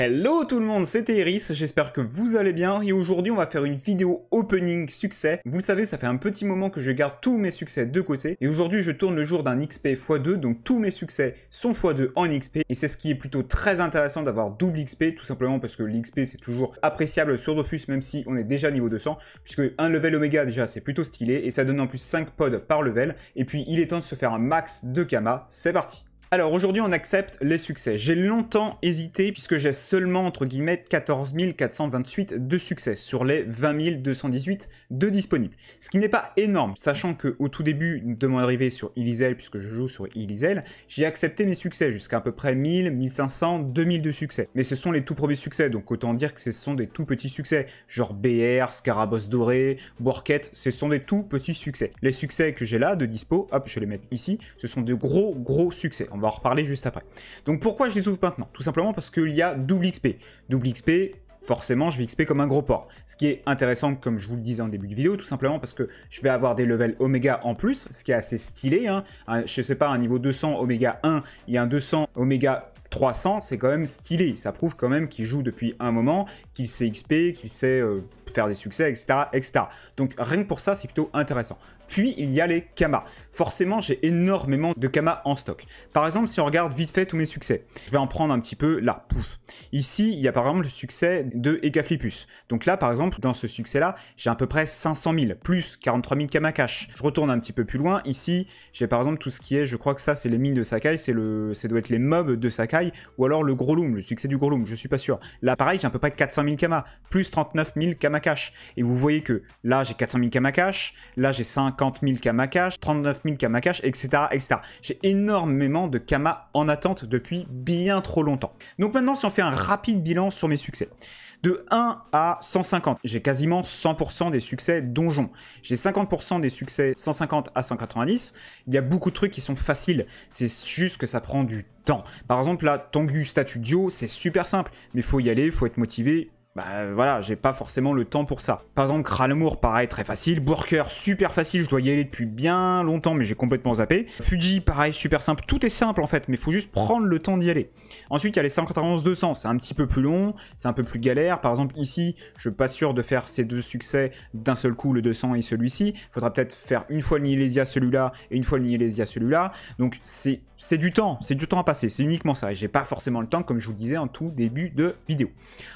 Hello tout le monde, c'était Iris, j'espère que vous allez bien et aujourd'hui on va faire une vidéo opening succès. Vous le savez, ça fait un petit moment que je garde tous mes succès de côté et aujourd'hui je tourne le jour d'un XP x2 donc tous mes succès sont x2 en XP et c'est ce qui est plutôt très intéressant d'avoir double XP tout simplement parce que l'XP c'est toujours appréciable sur Dofus même si on est déjà niveau 200 puisque un level oméga déjà c'est plutôt stylé et ça donne en plus 5 pods par level et puis il est temps de se faire un max de Kama, c'est parti alors aujourd'hui on accepte les succès. J'ai longtemps hésité puisque j'ai seulement entre guillemets 14 428 de succès sur les 20 218 de disponibles. Ce qui n'est pas énorme, sachant que au tout début de mon arrivée sur Illizel, puisque je joue sur Illizel, j'ai accepté mes succès jusqu'à à peu près 1000, 1500, 2000 de succès. Mais ce sont les tout premiers succès, donc autant dire que ce sont des tout petits succès, genre BR, Scarabos Doré, Borquette, ce sont des tout petits succès. Les succès que j'ai là de dispo, hop je vais les mettre ici, ce sont de gros gros succès on va en reparler juste après. Donc pourquoi je les ouvre maintenant Tout simplement parce qu'il y a double XP. Double XP, forcément je vais XP comme un gros port. Ce qui est intéressant, comme je vous le disais en début de vidéo, tout simplement parce que je vais avoir des levels Oméga en plus, ce qui est assez stylé. Hein. Je ne sais pas, un niveau 200 Oméga 1 et un 200 Oméga 300, c'est quand même stylé. Ça prouve quand même qu'il joue depuis un moment, qu'il sait XP, qu'il sait euh, faire des succès, etc., etc. Donc rien que pour ça, c'est plutôt intéressant. Puis il y a les kamas. Forcément, j'ai énormément de kamas en stock. Par exemple, si on regarde vite fait tous mes succès, je vais en prendre un petit peu là. Pouf. Ici, il y a par exemple le succès de Ecaflipus. Donc là, par exemple, dans ce succès-là, j'ai à peu près 500 000, plus 43 000 kamas cash. Je retourne un petit peu plus loin. Ici, j'ai par exemple tout ce qui est, je crois que ça, c'est les mines de Sakai, c'est le, ça doit être les mobs de Sakai, ou alors le gros loom, le succès du gros loom, je suis pas sûr. Là, pareil, j'ai à peu près 400 000 kamas, plus 39 000 kamas et vous voyez que là, j'ai 400 000 Kama cash, là, j'ai 50 000 Kama cash, 39 000 Kama cash, etc. etc. J'ai énormément de Kama en attente depuis bien trop longtemps. Donc maintenant, si on fait un rapide bilan sur mes succès. De 1 à 150, j'ai quasiment 100% des succès donjon J'ai 50% des succès 150 à 190. Il y a beaucoup de trucs qui sont faciles. C'est juste que ça prend du temps. Par exemple, là, Tongu Statudio, c'est super simple. Mais faut y aller, faut être motivé, bah voilà, j'ai pas forcément le temps pour ça. Par exemple, Kralmour, pareil, très facile. Borker, super facile, je dois y aller depuis bien longtemps, mais j'ai complètement zappé. Fuji, pareil, super simple. Tout est simple en fait, mais il faut juste prendre le temps d'y aller. Ensuite, il y a les 191-200, c'est un petit peu plus long, c'est un peu plus galère. Par exemple, ici, je suis pas sûr de faire ces deux succès d'un seul coup, le 200 et celui-ci. Faudra peut-être faire une fois le Nilésia celui-là et une fois le Nilésia celui-là. Donc c'est du temps, c'est du temps à passer, c'est uniquement ça. Et j'ai pas forcément le temps, comme je vous le disais en tout début de vidéo.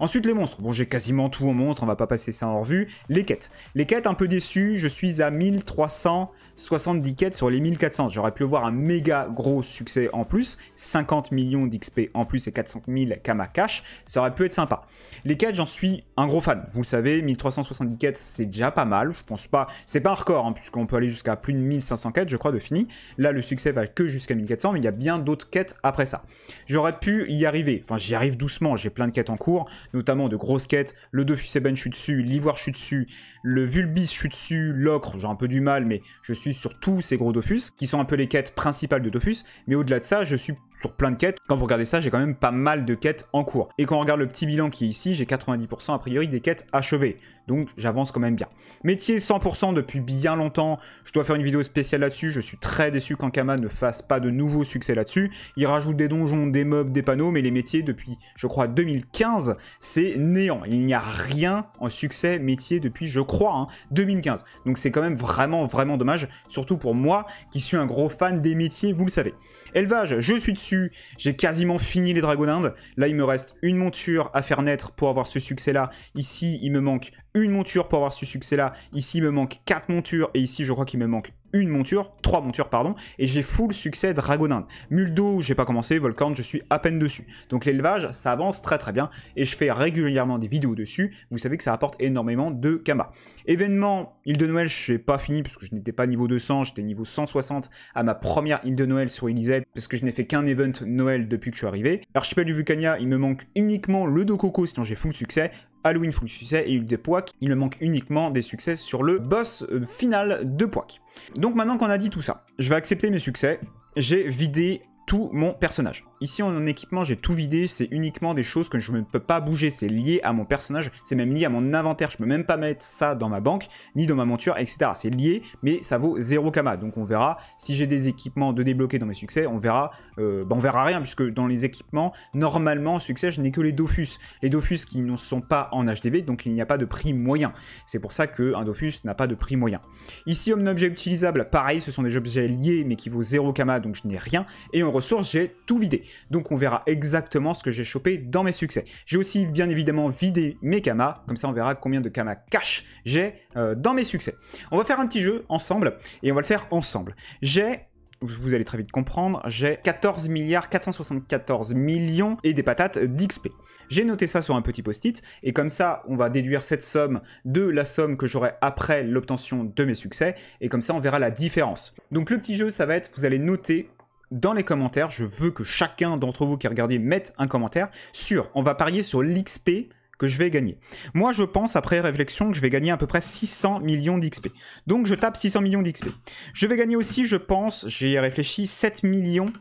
Ensuite, les monstres. Bon, j'ai quasiment tout en montre, on va pas passer ça en revue. Les quêtes. Les quêtes, un peu déçues, je suis à 1370 quêtes sur les 1400. J'aurais pu avoir un méga gros succès en plus, 50 millions d'XP en plus et 400 000 Kama cash, ça aurait pu être sympa. Les quêtes, j'en suis un gros fan. Vous le savez, 1370 quêtes, c'est déjà pas mal. Je pense pas, c'est pas un record, hein, puisqu'on peut aller jusqu'à plus de 1500 quêtes, je crois, de fini. Là, le succès va que jusqu'à 1400, mais il y a bien d'autres quêtes après ça. J'aurais pu y arriver, enfin, j'y arrive doucement, j'ai plein de quêtes en cours, notamment de gros quête, le Eben je suis dessus, l'Ivoire, je suis dessus, le Vulbis, je suis dessus, l'Ocre, j'ai un peu du mal, mais je suis sur tous ces gros Dofus, qui sont un peu les quêtes principales de Dofus, mais au-delà de ça, je suis sur plein de quêtes. Quand vous regardez ça, j'ai quand même pas mal de quêtes en cours. Et quand on regarde le petit bilan qui est ici, j'ai 90% a priori des quêtes achevées. Donc j'avance quand même bien. Métier 100% depuis bien longtemps. Je dois faire une vidéo spéciale là-dessus. Je suis très déçu qu'Ankama ne fasse pas de nouveaux succès là-dessus. Il rajoute des donjons, des mobs, des panneaux, mais les métiers depuis, je crois, 2015, c'est néant. Il n'y a rien en succès métier depuis, je crois, 2015. Hein, Donc c'est quand même vraiment, vraiment dommage, surtout pour moi qui suis un gros fan des métiers, vous le savez. Élevage, je suis dessus. J'ai quasiment fini les dragons d'Inde. Là, il me reste une monture à faire naître pour avoir ce succès-là. Ici, il me manque une monture pour avoir ce succès-là. Ici, il me manque 4 montures. Et ici, je crois qu'il me manque une monture, trois montures, pardon. Et j'ai full succès Dragonin. Muldo, j'ai pas commencé. Volcan, je suis à peine dessus. Donc l'élevage, ça avance très très bien. Et je fais régulièrement des vidéos dessus. Vous savez que ça apporte énormément de Kama. Événement, île de Noël, je n'ai pas fini parce que je n'étais pas niveau 200. J'étais niveau 160 à ma première île de Noël sur Elysée. Parce que je n'ai fait qu'un event Noël depuis que je suis arrivé. Archipel du Vulcania, il me manque uniquement le Dococo, sinon j'ai full succès. Halloween full succès et eu des Poic. Il me manque uniquement des succès sur le boss euh, final de pouac. Donc maintenant qu'on a dit tout ça, je vais accepter mes succès. J'ai vidé tout mon personnage. Ici en équipement j'ai tout vidé, c'est uniquement des choses que je ne peux pas bouger, c'est lié à mon personnage, c'est même lié à mon inventaire, je peux même pas mettre ça dans ma banque, ni dans ma monture, etc. C'est lié, mais ça vaut 0 kama, donc on verra si j'ai des équipements de débloquer dans mes succès, on verra, euh, ben, on verra rien, puisque dans les équipements, normalement en succès je n'ai que les Dofus, les Dofus qui ne sont pas en HDB, donc il n'y a pas de prix moyen, c'est pour ça qu'un Dofus n'a pas de prix moyen. Ici, homme objet utilisable, pareil, ce sont des objets liés mais qui vaut 0 kama, donc je n'ai rien, et on ressources, j'ai tout vidé. Donc on verra exactement ce que j'ai chopé dans mes succès. J'ai aussi bien évidemment vidé mes kamas, comme ça on verra combien de kamas cash j'ai euh, dans mes succès. On va faire un petit jeu ensemble, et on va le faire ensemble. J'ai vous allez très vite comprendre, j'ai 14 milliards 474 millions et des patates d'XP. J'ai noté ça sur un petit post-it, et comme ça, on va déduire cette somme de la somme que j'aurai après l'obtention de mes succès, et comme ça, on verra la différence. Donc le petit jeu, ça va être, vous allez noter dans les commentaires. Je veux que chacun d'entre vous qui regardez mette un commentaire sur on va parier sur l'XP que je vais gagner. Moi, je pense, après réflexion, que je vais gagner à peu près 600 millions d'XP. Donc, je tape 600 millions d'XP. Je vais gagner aussi, je pense, j'ai réfléchi, 7 millions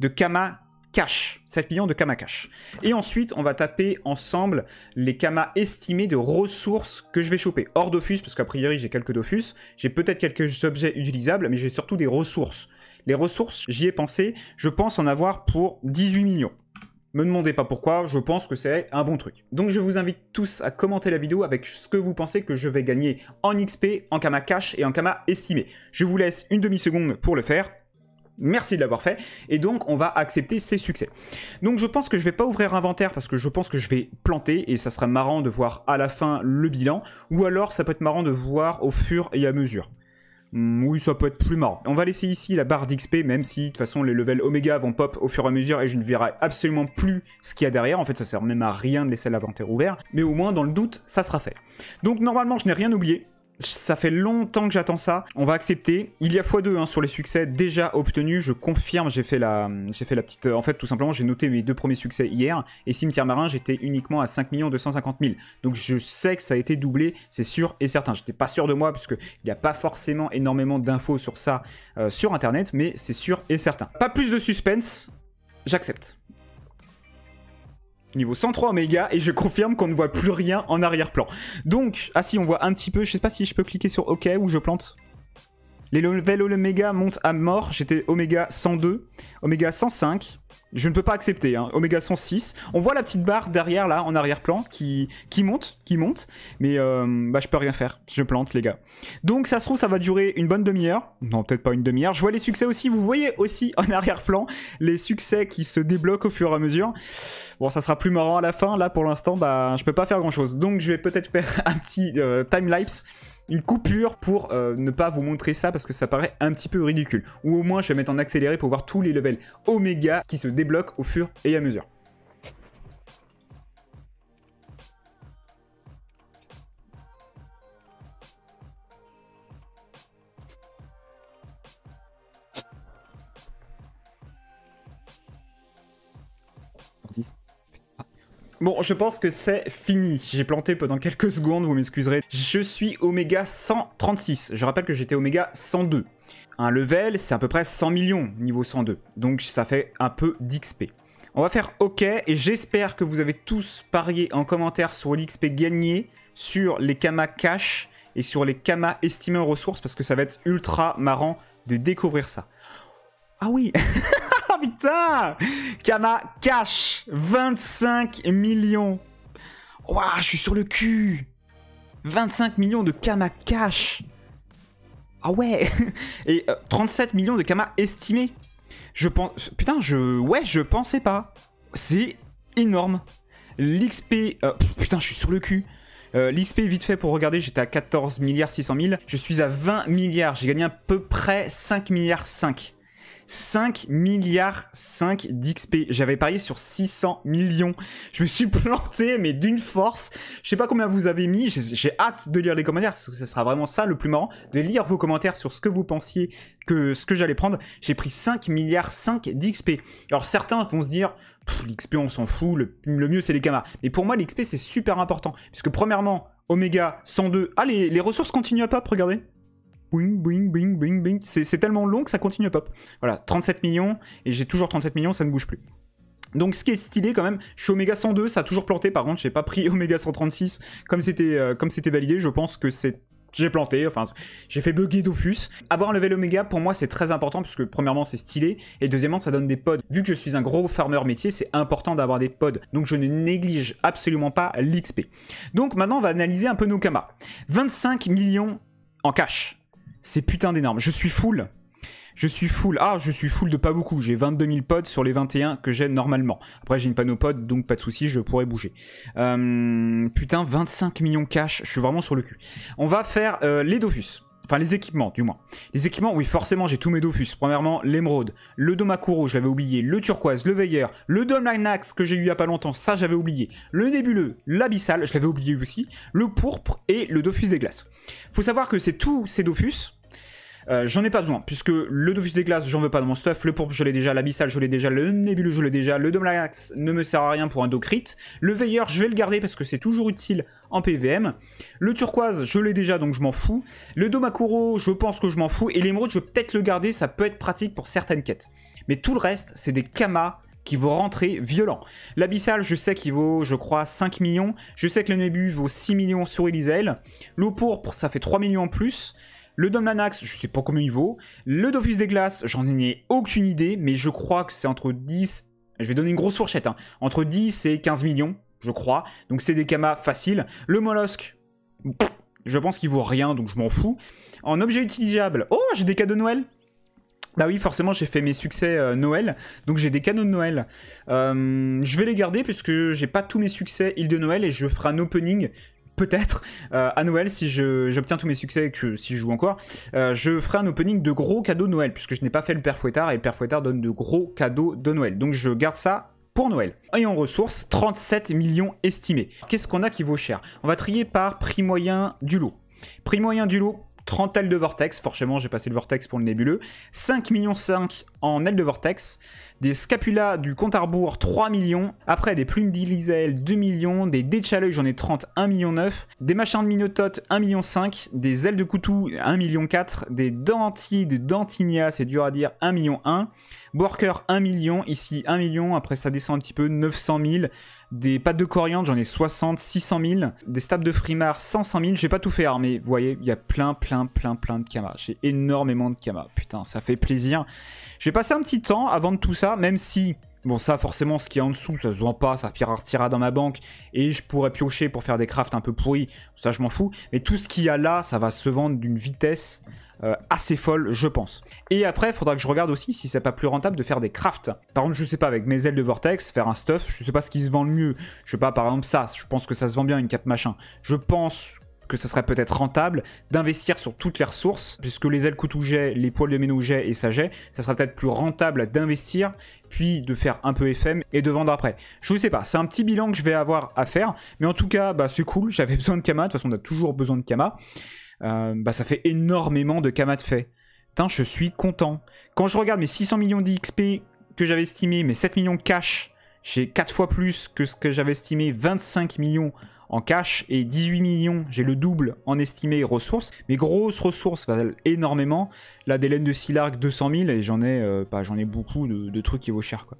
de Kama cash. 7 millions de Kama cash. Et ensuite, on va taper ensemble les Kama estimés de ressources que je vais choper. Hors Dofus, parce qu'a priori, j'ai quelques Dofus. J'ai peut-être quelques objets utilisables, mais j'ai surtout des ressources. Les ressources, j'y ai pensé, je pense en avoir pour 18 millions. Me demandez pas pourquoi, je pense que c'est un bon truc. Donc je vous invite tous à commenter la vidéo avec ce que vous pensez que je vais gagner en XP, en Kama cash et en Kama estimé. Je vous laisse une demi-seconde pour le faire. Merci de l'avoir fait. Et donc, on va accepter ces succès. Donc, je pense que je vais pas ouvrir inventaire parce que je pense que je vais planter et ça sera marrant de voir à la fin le bilan. Ou alors, ça peut être marrant de voir au fur et à mesure. Mm, oui, ça peut être plus marrant. On va laisser ici la barre d'XP, même si de toute façon les levels oméga vont pop au fur et à mesure et je ne verrai absolument plus ce qu'il y a derrière. En fait, ça sert même à rien de laisser l'inventaire ouvert, mais au moins dans le doute, ça sera fait. Donc normalement, je n'ai rien oublié ça fait longtemps que j'attends ça. On va accepter. Il y a x2 hein, sur les succès déjà obtenus. Je confirme, j'ai fait, la, j'ai fait la petite... Euh, en fait, tout simplement, j'ai noté mes deux premiers succès hier. Et Cimetière Marin, j'étais uniquement à 5 250 000. Donc je sais que ça a été doublé, c'est sûr et certain. J'étais pas sûr de moi, parce il n'y a pas forcément énormément d'infos sur ça euh, sur Internet, mais c'est sûr et certain. Pas plus de suspense, j'accepte niveau 103 Omega... et je confirme qu'on ne voit plus rien en arrière-plan. Donc, ah si, on voit un petit peu, je sais pas si je peux cliquer sur OK ou je plante. Les levels Omega monte à mort, j'étais Oméga 102, Oméga 105, je ne peux pas accepter, hein, Oméga 106. On voit la petite barre derrière là, en arrière-plan, qui, qui monte, qui monte, mais euh, bah, je peux rien faire, je plante les gars. Donc ça se trouve, ça va durer une bonne demi-heure, non peut-être pas une demi-heure, je vois les succès aussi, vous voyez aussi en arrière-plan les succès qui se débloquent au fur et à mesure. Bon, ça sera plus marrant à la fin. Là, pour l'instant, bah, je peux pas faire grand chose. Donc, je vais peut-être faire un petit euh, timelapse, une coupure pour euh, ne pas vous montrer ça parce que ça paraît un petit peu ridicule. Ou au moins, je vais mettre en accéléré pour voir tous les levels Oméga qui se débloquent au fur et à mesure. Bon, je pense que c'est fini. J'ai planté pendant quelques secondes, vous m'excuserez. Je suis Oméga 136. Je rappelle que j'étais Oméga 102. Un level, c'est à peu près 100 millions, niveau 102. Donc ça fait un peu d'XP. On va faire OK, et j'espère que vous avez tous parié en commentaire sur l'XP gagné, sur les Kama Cash et sur les Kama estimés en ressources, parce que ça va être ultra marrant de découvrir ça. Ah oui Putain Kama cash 25 millions Waouh, je suis sur le cul 25 millions de Kama cash Ah ouais Et 37 euh, millions de Kama estimés Je pense... Putain, je... Ouais, je pensais pas C'est énorme L'XP... Euh, putain, je suis sur le cul euh, L'XP vite fait pour regarder, j'étais à 14 milliards 600 000. Je suis à 20 milliards. J'ai gagné à peu près 5 milliards 5. 5 milliards 5 d'XP. J'avais parié sur 600 millions. Je me suis planté, mais d'une force. Je sais pas combien vous avez mis. J'ai hâte de lire les commentaires. ce sera vraiment ça le plus marrant. De lire vos commentaires sur ce que vous pensiez que ce que j'allais prendre. J'ai pris 5 milliards 5 d'XP. Alors certains vont se dire, l'XP on s'en fout, le, mieux c'est les camas. Mais pour moi l'XP c'est super important. Puisque premièrement, Oméga 102. Ah les, les ressources continuent à pop, regardez. Bing, bing, bing, bing, bing. C'est tellement long que ça continue pop. Voilà, 37 millions, et j'ai toujours 37 millions, ça ne bouge plus. Donc ce qui est stylé quand même, je suis Omega 102, ça a toujours planté par contre, j'ai pas pris Omega 136 comme c'était euh, c'était validé, je pense que c'est j'ai planté, enfin j'ai fait bugger Dofus. Avoir un level Omega pour moi c'est très important puisque premièrement c'est stylé et deuxièmement ça donne des pods. Vu que je suis un gros farmer métier c'est important d'avoir des pods donc je ne néglige absolument pas l'XP. Donc maintenant on va analyser un peu nos camas 25 millions en cash. C'est putain d'énorme. Je suis full. Je suis full. Ah, je suis full de pas beaucoup. J'ai 22 000 pods sur les 21 que j'ai normalement. Après, j'ai une panopode, donc pas de soucis je pourrais bouger. Euh, putain, 25 millions cash. Je suis vraiment sur le cul. On va faire euh, les Dofus. Enfin, les équipements, du moins. Les équipements, oui, forcément, j'ai tous mes Dofus. Premièrement, l'émeraude, le Domakuro, je l'avais oublié, le turquoise, le veilleur, le Domlinax que j'ai eu il n'y a pas longtemps, ça j'avais oublié, le nébuleux, l'abyssal, je l'avais oublié aussi, le pourpre et le Dofus des glaces. Faut savoir que c'est tous ces Dofus, euh, j'en ai pas besoin, puisque le Dofus des Glaces, j'en veux pas dans mon stuff, le Pourpre, je l'ai déjà, l'Abyssal, je l'ai déjà, le Nébuleux, je l'ai déjà, le Domlax ne me sert à rien pour un Docrit, le Veilleur, je vais le garder parce que c'est toujours utile en PVM, le Turquoise, je l'ai déjà, donc je m'en fous, le Domakuro, je pense que je m'en fous, et l'Émeraude, je vais peut-être le garder, ça peut être pratique pour certaines quêtes. Mais tout le reste, c'est des kamas qui vont rentrer violents. L'Abyssal, je sais qu'il vaut, je crois, 5 millions. Je sais que le Nébu vaut 6 millions sur Elisael. L'eau pourpre, ça fait 3 millions en plus. Le Domlanax, je sais pas combien il vaut. Le Dofus des Glaces, j'en ai aucune idée, mais je crois que c'est entre 10... Je vais donner une grosse fourchette, hein. entre 10 et 15 millions, je crois. Donc c'est des camas faciles. Le Mollusque, je pense qu'il vaut rien, donc je m'en fous. En objet utilisable, oh, j'ai des cadeaux de Noël bah oui, forcément, j'ai fait mes succès euh, Noël, donc j'ai des cadeaux de Noël. Euh, je vais les garder puisque j'ai pas tous mes succès île de Noël et je ferai un opening peut-être, euh, à Noël, si j'obtiens tous mes succès et que si je joue encore, euh, je ferai un opening de gros cadeaux de Noël, puisque je n'ai pas fait le Père Fouettard, et le Père Fouettard donne de gros cadeaux de Noël. Donc je garde ça pour Noël. Et en ressources, 37 millions estimés. Qu'est-ce qu'on a qui vaut cher On va trier par prix moyen du lot. Prix moyen du lot, 30 ailes de vortex, forcément j'ai passé le vortex pour le nébuleux, 5 millions 5 en aile de vortex, des scapulas du compte à rebours 3 millions, après des plumes d'Ilisael 2 millions, des dés j'en ai 30 1 million 9, des machins de minotote 1 million 5, des ailes de coutou 1 million 4, des Denti, de dantinia c'est dur à dire 1 million 1, Borker 1 million, ici 1 million, après ça descend un petit peu 900 000, des pattes de coriandre j'en ai 60, 600 000, des stabs de frimar 500 000, j'ai pas tout fait armé vous voyez il y a plein plein plein plein de camas j'ai énormément de camas putain ça fait plaisir. J'ai passé un petit temps avant de tout ça, même si, bon ça forcément ce qui est en dessous, ça se vend pas, ça retirera dans ma banque, et je pourrais piocher pour faire des crafts un peu pourris, ça je m'en fous, mais tout ce qu'il y a là, ça va se vendre d'une vitesse euh, assez folle, je pense. Et après, il faudra que je regarde aussi si c'est pas plus rentable de faire des crafts. Par exemple je sais pas, avec mes ailes de Vortex, faire un stuff, je sais pas ce qui se vend le mieux. Je sais pas, par exemple, ça, je pense que ça se vend bien, une cape machin. Je pense que ça serait peut-être rentable d'investir sur toutes les ressources, puisque les ailes j'ai, les poils de j'ai et j'ai, ça serait peut-être plus rentable d'investir puis de faire un peu FM et de vendre après. Je ne sais pas, c'est un petit bilan que je vais avoir à faire, mais en tout cas, bah, c'est cool, j'avais besoin de Kama, de toute façon on a toujours besoin de Kama. Euh, bah, ça fait énormément de Kama de fait. je suis content. Quand je regarde mes 600 millions d'XP que j'avais estimé, mes 7 millions de cash, j'ai 4 fois plus que ce que j'avais estimé, 25 millions en cash et 18 millions, j'ai le double en estimé ressources. Mes grosses ressources valent énormément. Là, des laines de silark 200 000 et j'en ai, pas, euh, bah, j'en ai beaucoup de, trucs qui vaut cher quoi.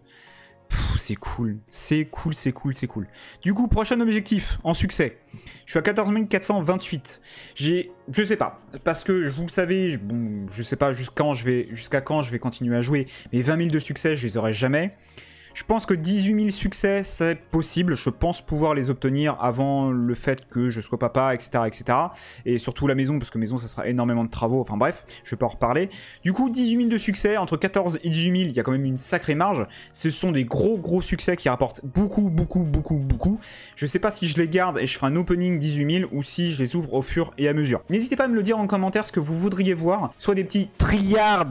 C'est cool, c'est cool, c'est cool, c'est cool. Du coup, prochain objectif en succès. Je suis à 14 428. J'ai, je sais pas, parce que vous le savez, je, bon, sais pas jusqu'à quand, je vais, jusqu'à quand je vais continuer à jouer. Mais 20 000 de succès, je les aurai jamais. Je pense que 18 000 succès, c'est possible. Je pense pouvoir les obtenir avant le fait que je sois papa, etc., etc. Et surtout la maison, parce que maison, ça sera énormément de travaux. Enfin bref, je vais pas en reparler. Du coup, 18 000 de succès, entre 14 et 18 000, il y a quand même une sacrée marge. Ce sont des gros, gros succès qui rapportent beaucoup, beaucoup, beaucoup, beaucoup. Je sais pas si je les garde et je ferai un opening 18 000 ou si je les ouvre au fur et à mesure. N'hésitez pas à me le dire en commentaire ce que vous voudriez voir. Soit des petits triards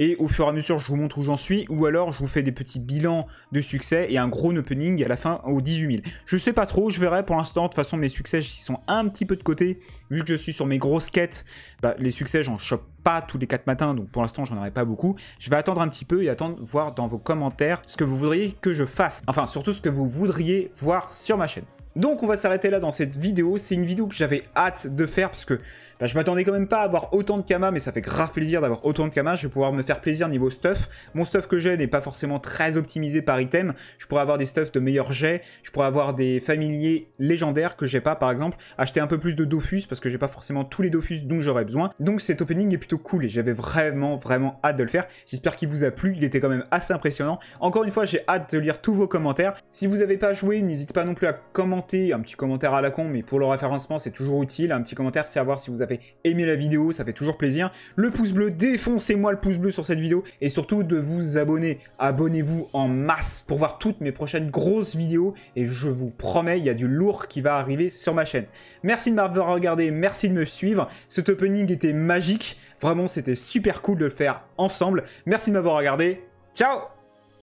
et au fur et à mesure je vous montre où j'en suis ou alors je vous fais des petits bilans de succès et un gros opening à la fin aux 18 000. Je sais pas trop, je verrai pour l'instant, de toute façon mes succès ils sont un petit peu de côté, vu que je suis sur mes grosses quêtes, bah, les succès j'en chope pas tous les 4 matins, donc pour l'instant j'en aurai pas beaucoup. Je vais attendre un petit peu et attendre voir dans vos commentaires ce que vous voudriez que je fasse, enfin surtout ce que vous voudriez voir sur ma chaîne. Donc on va s'arrêter là dans cette vidéo, c'est une vidéo que j'avais hâte de faire parce que bah, je m'attendais quand même pas à avoir autant de kamas mais ça fait grave plaisir d'avoir autant de kamas, je vais pouvoir me faire plaisir niveau stuff. Mon stuff que j'ai n'est pas forcément très optimisé par item, je pourrais avoir des stuffs de meilleur jet je pourrais avoir des familiers légendaires que j'ai pas par exemple, acheter un peu plus de Dofus parce que j'ai pas forcément tous les Dofus dont j'aurais besoin. Donc cet opening est plutôt cool et j'avais vraiment vraiment hâte de le faire, j'espère qu'il vous a plu, il était quand même assez impressionnant. Encore une fois j'ai hâte de lire tous vos commentaires, si vous n'avez pas joué n'hésitez pas non plus à commenter un petit commentaire à la con, mais pour le référencement, c'est toujours utile. Un petit commentaire, c'est à si vous avez aimé la vidéo, ça fait toujours plaisir. Le pouce bleu, défoncez-moi le pouce bleu sur cette vidéo et surtout de vous abonner. Abonnez-vous en masse pour voir toutes mes prochaines grosses vidéos et je vous promets, il y a du lourd qui va arriver sur ma chaîne. Merci de m'avoir regardé, merci de me suivre. Cet opening était magique, vraiment c'était super cool de le faire ensemble. Merci de m'avoir regardé. Ciao